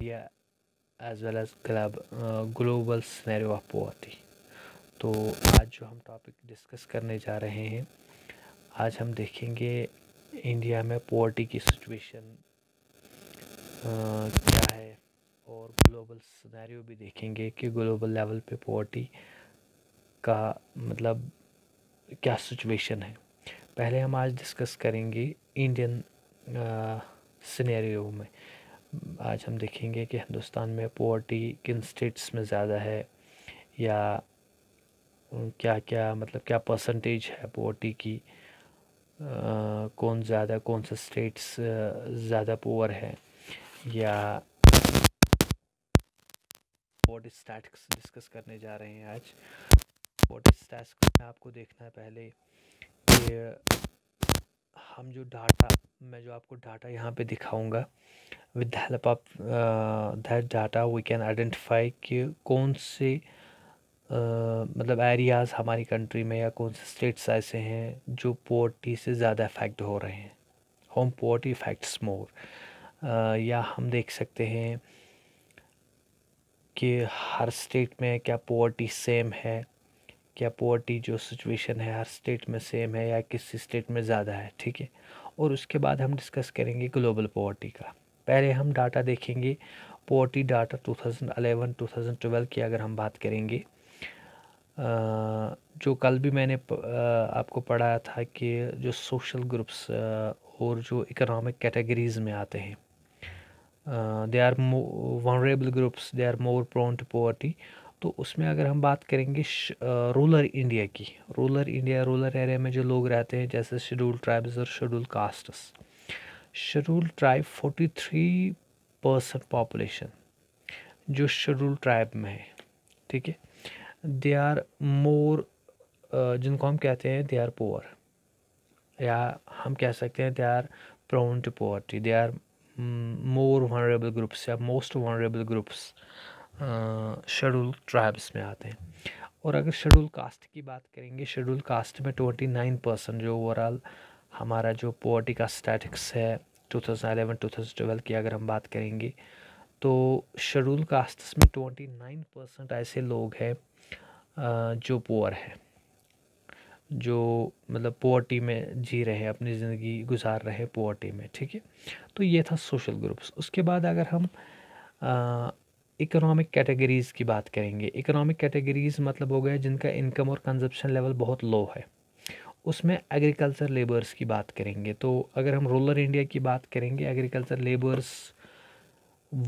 India as well as global scenario of poverty तो आज जो हम टॉपिक डिस्कस करने जा रहे हैं आज हम देखेंगे इंडिया में पोवर्टी की सिचुएशन uh, क्या है और ग्लोबल सिनेरियो भी देखेंगे कि ग्लोबल लेवल पे पोवर्टी का मतलब क्या सिचुएशन है पहले हम आज डिस्कस करेंगे इंडियन सिनेरियो uh, में आज हम देखेंगे कि हिंदुस्तान में पोवर्टी किन स्टेट्स में ज़्यादा है या क्या क्या मतलब क्या परसेंटेज है पोवर्टी की आ, कौन ज़्यादा कौन से स्टेट्स ज़्यादा पोअर है या पोवर्टी स्टैटिक्स डिस्कस करने जा रहे हैं आज पोवर्टी स्टैटिक्स में आपको देखना है पहले कि हम जो डाटा मैं जो आपको डाटा यहाँ पे दिखाऊंगा with the help of uh, that data we can identify कि कौन से uh, मतलब एरियाज़ हमारी कंट्री में या कौन से स्टेट्स ऐसे हैं जो पोवर्टी से ज़्यादा इफ़ेक्ट हो रहे हैं होम पोवर्टी इफ़ेक्ट्स मोर या हम देख सकते हैं कि हर स्टेट में क्या पोवर्टी सेम है क्या पोवर्टी जो सिचुएशन है हर स्टेट में सेम है या किसी स्टेट में ज़्यादा है ठीक है और उसके बाद हम डिस्कस करेंगे ग्लोबल पोवर्टी का पहले हम डाटा देखेंगे पोवर्टी डाटा 2011 2012 की अगर हम बात करेंगे जो कल भी मैंने आपको पढ़ाया था कि जो सोशल ग्रुप्स और जो इकोनॉमिक कैटेगरीज़ में आते हैं they are vulnerable groups they are more prone to poverty तो उसमें अगर हम बात करेंगे रूरल इंडिया की रूरल इंडिया रूरल एरिया में जो लोग रहते हैं जैसे शेड्यूल ट्राइब्स और schedule castes schedule tribe 43 percent population जो शरूल ट्राइब में है ठीक है दे आर मोर जिनको हम कहते हैं दे आर पोअर या हम कह सकते हैं they are prone to poverty they are more vulnerable groups या most vulnerable groups schedule tribes में आते हैं और अगर शेडूल कास्ट की बात करेंगे शेडूल कास्ट में ट्वेंटी नाइन परसेंट जो ओवरऑल हमारा जो पोवर्टी का स्टैटिक्स है 2011-2012 की अगर हम बात करेंगे तो शेड्यूल कास्ट्स में 29 परसेंट ऐसे लोग हैं जो पोअर हैं जो मतलब पोवर्टी में जी रहे हैं अपनी ज़िंदगी गुजार रहे हैं पोवर्टी में ठीक है तो ये था सोशल ग्रुप्स उसके बाद अगर हम इकोनॉमिक कैटेगरीज़ की बात करेंगे इकोनॉमिक कैटेगरीज़ मतलब हो गए जिनका इनकम और कंजप्शन लेवल बहुत लो है उसमें एग्रीकल्चर लेबर्स की बात करेंगे तो अगर हम रूरल इंडिया की बात करेंगे एग्रीकल्चर लेबर्स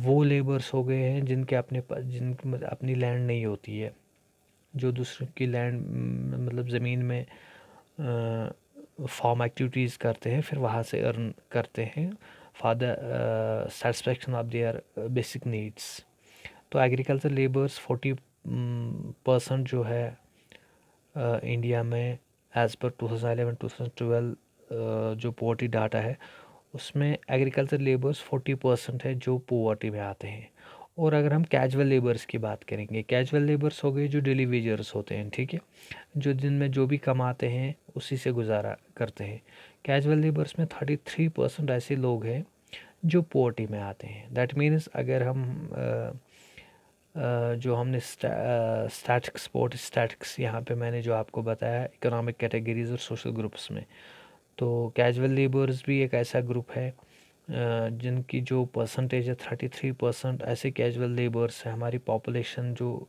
वो लेबर्स हो गए हैं जिनके अपने जिन मतलब अपनी लैंड नहीं होती है जो दूसरों की लैंड मतलब ज़मीन में फॉर्म एक्टिविटीज़ करते हैं फिर वहाँ से अर्न करते हैं for the satisfaction of their basic needs तो एग्रीकल्चर लेबर्स फोर्टी परसेंट जो है इंडिया में एज़ पर 2011-2012 जो पोवर्टी डाटा है उसमें एग्रीकल्चर लेबर्स 40 परसेंट है जो पोवर्टी में आते हैं और अगर हम कैजुअल लेबर्स की बात करेंगे कैजुअल लेबर्स हो गए जो डेली वेजर्स होते हैं ठीक है जो दिन में जो भी कमाते हैं उसी से गुजारा करते हैं कैजुअल लेबर्स में थर्टी थ्री परसेंट ऐसे लोग हैं जो पोवर्टी में आते हैं दैट मीन्स अगर हम uh, जो हमने स्टैटिक स्पोर्ट स्टैटिक्स यहाँ पे मैंने जो आपको बताया इकोनॉमिक कैटेगरीज़ और सोशल ग्रुप्स में तो कैजुअल लेबर्स भी एक ऐसा ग्रुप है जिनकी जो परसेंटेज है थर्टी थ्री परसेंट ऐसे कैजुअल लेबर्स हैं हमारी पॉपुलेशन जो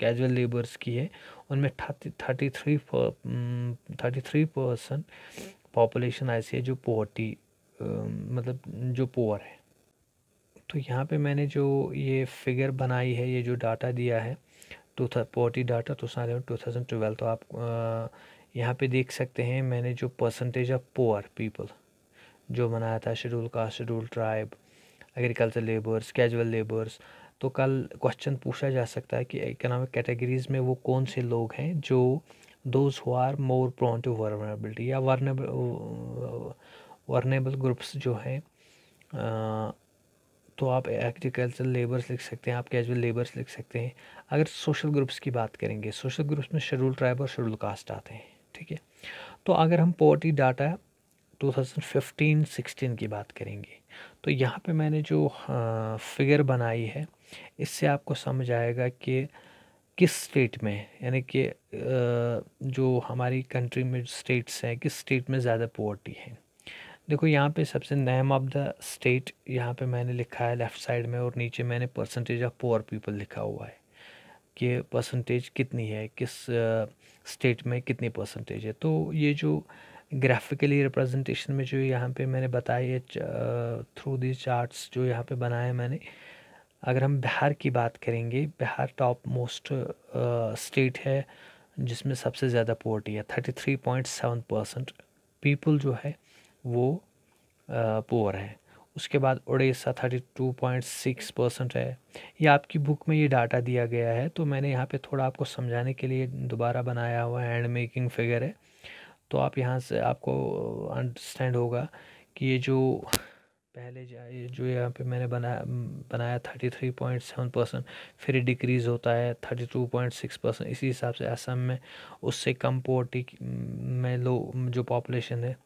कैजुअल लेबर्स की है उनमें thirty three thirty three percent population ऐसी है जो पोवर्टी मतलब जो पोअर है तो यहाँ पे मैंने जो ये फिगर बनाई है ये जो डाटा दिया है टू पोर्टी डाटा तो सारे टू थाउजेंड ट्वेल्व तो आप यहाँ पे देख सकते हैं मैंने जो परसेंटेज ऑफ पोअर पीपल जो बनाया था schedule caste schedule tribe agriculture labours casual labours तो कल क्वेश्चन पूछा जा सकता है कि इकोनॉमिक कैटेगरीज में वो कौन से लोग हैं जो those who are more prone to vulnerability या वर्नेबल वर्नेबल ग्रुप्स जो हैं तो आप एग्रीकल्चर लेबर्स लिख सकते हैं आप कैजुअल लेबर्स लिख सकते हैं अगर सोशल ग्रुप्स की बात करेंगे सोशल ग्रुप्स में शेड्यूल ट्राइब और शेड्यूल कास्ट आते हैं ठीक है तो अगर हम पॉवर्टी डाटा 2015-16 की बात करेंगे तो यहाँ पे मैंने जो फिगर हाँ, बनाई है इससे आपको समझ आएगा कि किस स्टेट में यानी कि जो हमारी कंट्री में स्टेट्स हैं किस स्टेट में ज़्यादा पॉवर्टी है देखो यहाँ पे सबसे नेम ऑफ द स्टेट यहाँ पे मैंने लिखा है लेफ़्ट साइड में और नीचे मैंने परसेंटेज ऑफ पुअर पीपल लिखा हुआ है कि परसेंटेज कितनी है किस स्टेट में कितनी परसेंटेज है तो ये जो ग्राफिकली रिप्रेजेंटेशन में जो यहाँ पे मैंने बताया थ्रू दी चार्ट्स जो यहाँ पे बनाए मैंने अगर हम बिहार की बात करेंगे बिहार टॉप मोस्ट स्टेट है जिसमें सबसे ज़्यादा पोवर्टी है thirty three point seven percent people जो है वो पुअर है उसके बाद Orissa thirty two point six percent है ये आपकी बुक में ये डाटा दिया गया है तो मैंने यहाँ पे थोड़ा आपको समझाने के लिए दोबारा बनाया हुआ हैंड मेकिंग फिगर है तो आप यहाँ से आपको अंडरस्टैंड होगा कि ये जो पहले जाए जो यहाँ पे मैंने बनाया बनाया thirty three point seven percent फिर डिक्रीज़ होता है thirty two point six percent इसी हिसाब से असम में उससे कम पोवर्टी में लो जो पॉपुलेशन है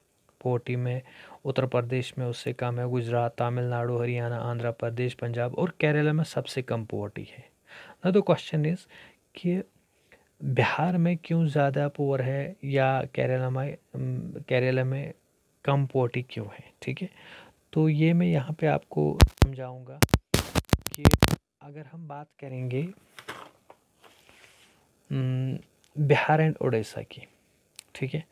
फोर्टी में उत्तर प्रदेश में उससे कम है गुजरात तमिलनाडु हरियाणा आंध्र प्रदेश पंजाब और केरला में सबसे कम पोवर्टी है न तो क्वेश्चन इज़ कि बिहार में क्यों ज़्यादा पोअर है या केरला में केरला में कम पोवर्टी क्यों है ठीक है तो ये मैं यहाँ पे आपको समझाऊँगा कि अगर हम बात करेंगे हम्म, बिहार एंड उड़ीसा की ठीक है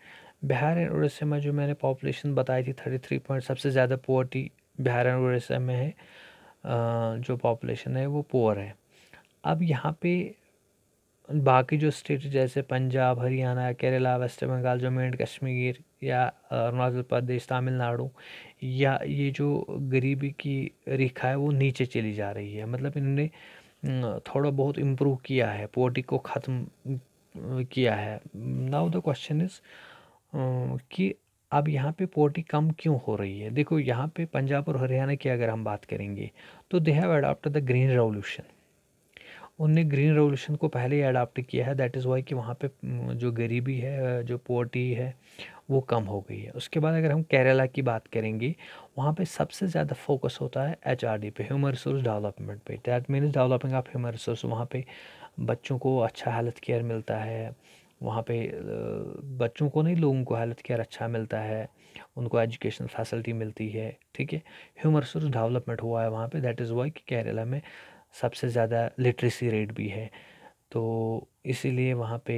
बिहार एंड उड़ीसा में जो मैंने पॉपुलेशन बताई थी थर्टी थ्री पॉइंट सबसे ज़्यादा पोवर्टी बिहार एंड उड़ीसा में है जो पॉपुलेशन है वो पोअर है अब यहाँ पे बाकी जो स्टेट जैसे पंजाब हरियाणा केरला वेस्ट बंगाल जम्मू एंड कश्मीर या अरुणाचल प्रदेश तमिलनाडु या ये जो गरीबी की रेखा है वो नीचे चली जा रही है मतलब इन्होंने थोड़ा बहुत इम्प्रूव किया है पोवर्टी को ख़त्म किया है नाउ द क्वेश्चन इज़ कि अब यहाँ पे पोवर्टी कम क्यों हो रही है देखो यहाँ पे पंजाब और हरियाणा की अगर हम बात करेंगे तो they have adapt the green revolution उनने ग्रीन रेवोल्यूशन को पहले ही अडाप्ट किया है दैट इज़ वाई कि वहाँ पे जो गरीबी है जो पोवर्टी है वो कम हो गई है उसके बाद अगर हम केरला की बात करेंगे वहाँ पे सबसे ज़्यादा फोकस होता है एच पे ह्यूमन रिसोर्स डेवलपमेंट पे that means developing of human resource वहाँ पे बच्चों को अच्छा हेल्थ केयर मिलता है वहाँ पे बच्चों को नहीं लोगों को हेल्थ केयर अच्छा मिलता है उनको एजुकेशन फैसिलिटी मिलती है ठीक है ह्यूमन रिसोर्स डेवलपमेंट हुआ है वहाँ पे दैट इज़ वाई कि केरला में सबसे ज़्यादा लिटरेसी रेट भी है तो इसीलिए वहाँ पे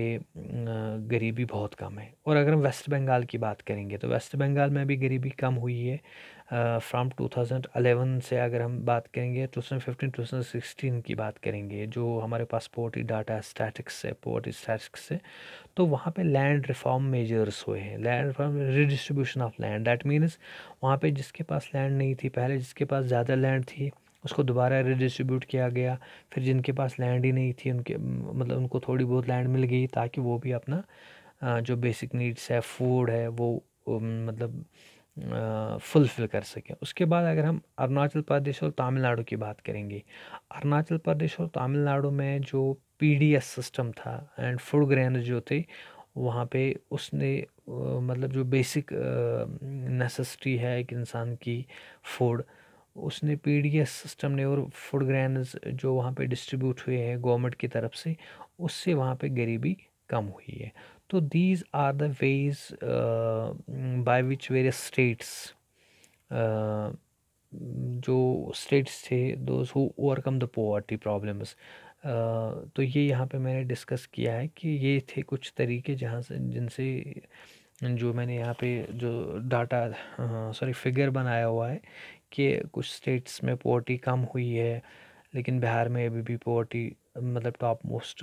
गरीबी बहुत कम है और अगर हम वेस्ट बंगाल की बात करेंगे तो वेस्ट बंगाल में भी गरीबी कम हुई है फ्राम अलेवन से अगर हम बात करेंगे two two thousand fifteen thousand sixteen की बात करेंगे जो हमारे पास पोर्ट डाटा स्टैटिक्स है पोर्ट स्टैटिक्स है तो वहाँ पे लैंड रिफॉर्म मेजर्स हुए हैं land reform redistribution of land that means वहाँ पे जिसके पास लैंड नहीं थी पहले जिसके पास ज़्यादा लैंड थी उसको दोबारा रिडिस्ट्रीब्यूट किया गया फिर जिनके पास लैंड ही नहीं थी उनके मतलब उनको थोड़ी बहुत लैंड मिल गई ताकि वो भी अपना जो बेसिक नीड्स है फूड है वो मतलब फुलफ़िल कर सकें उसके बाद अगर हम अरुणाचल प्रदेश और तमिलनाडु की बात करेंगे अरुणाचल प्रदेश और तमिलनाडु में जो पीडीएस सिस्टम था एंड फूड ग्रेन जो थे वहाँ पे उसने मतलब जो बेसिक नेसेसिटी है एक इंसान की फूड उसने पी डी एस सिस्टम ने और फूड ग्रैंड जो वहाँ पे डिस्ट्रीब्यूट हुए हैं गवर्नमेंट की तरफ से उससे वहाँ पे गरीबी कम हुई है तो these are the ways by which various states जो स्टेट्स थे those who overcome the poverty problems तो ये यहाँ पे मैंने डिस्कस किया है कि ये थे कुछ तरीके जहाँ से जिनसे जो मैंने यहाँ पे जो डाटा सॉरी फिगर बनाया हुआ है कि कुछ स्टेट्स में पोवर्टी कम हुई है लेकिन बिहार में अभी भी पोवर्टी मतलब टॉप मोस्ट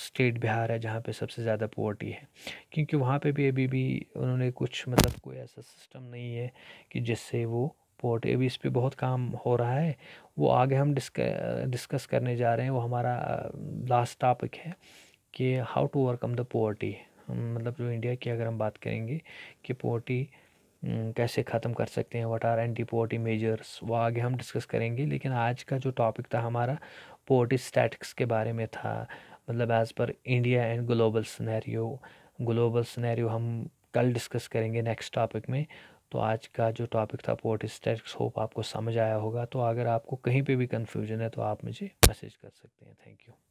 स्टेट बिहार है जहाँ पे सबसे ज़्यादा पोवर्टी है क्योंकि वहाँ पे भी अभी भी उन्होंने कुछ मतलब कोई ऐसा सिस्टम नहीं है कि जिससे वो पोवर्टी अभी इस पर बहुत काम हो रहा है वो आगे हम डिस्क डिस्कस करने जा रहे हैं वो हमारा लास्ट टॉपिक है कि how to overcome the poverty मतलब जो इंडिया की अगर हम बात करेंगे कि पोवर्टी हम्म, कैसे ख़त्म कर सकते हैं what are anti poverty measures वो आगे हम डिस्कस करेंगे लेकिन आज का जो टॉपिक था हमारा पोर्टी स्टैटिक्स के बारे में था मतलब as per India and global scenario global scenario हम कल डिस्कस करेंगे नेक्स्ट टॉपिक में तो आज का जो टॉपिक था पोर्ट स्टैटिक्स होप आपको समझ आया होगा तो अगर आपको कहीं पे भी कन्फ्यूजन है तो आप मुझे मैसेज कर सकते हैं थैंक यू